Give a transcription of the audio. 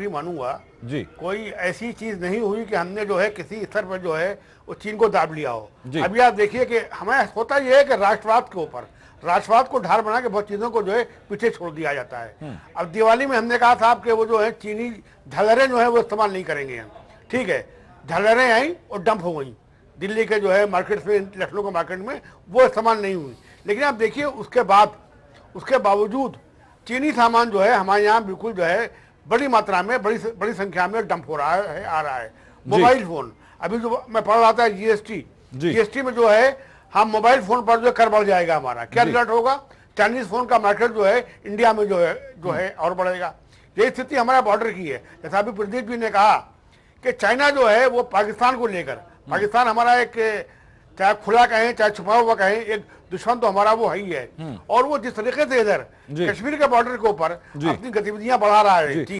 भी मानूंगा जी कोई ऐसी चीज नहीं हुई कि हमने जो है किसी स्तर पर जो है वो चीन को दाब लिया हो अभी आप देखिए कि हमें होता यह है कि राष्ट्रवाद के ऊपर राष्ट्रवाद को ढार बना के बहुत चीजों को जो है पीछे छोड़ दिया जाता है हम्म। अब दिवाली में हमने कहा था आपके वो जो है चीनी झलरे जो है वो इस्तेमाल नहीं करेंगे हम ठीक है झलरे आई और डंप हो गई दिल्ली के जो है मार्केट में लखनऊ के मार्केट में वो इस्तेमाल नहीं हुई लेकिन आप देखिए उसके बाद उसके बावजूद चीनी सामान जो है हमारे यहाँ बिल्कुल जो है बड़ी मात्रा में बड़ी बड़ी संख्या में डंप हो रहा है आ रहा है मोबाइल फोन अभी जो मैं पढ़ रहा था जीएसटी जीएसटी में जो है हम मोबाइल फोन पर जो कर बढ़ जाएगा हमारा क्या रिजल्ट होगा चाइनीज फोन का मार्केट जो है इंडिया में जो है जो है और बढ़ेगा ये स्थिति हमारे बॉर्डर की है जैसा अभी प्रदीप जी ने कहा कि चाइना जो है वो पाकिस्तान को लेकर पाकिस्तान हमारा एक चाहे खुला कहें चाहे छुपा हुआ कहें एक दुश्मन तो हमारा वो है ही है हम्म। और वो जिस तरीके से इधर कश्मीर के बॉर्डर के ऊपर अपनी गतिविधियां बढ़ा रहा है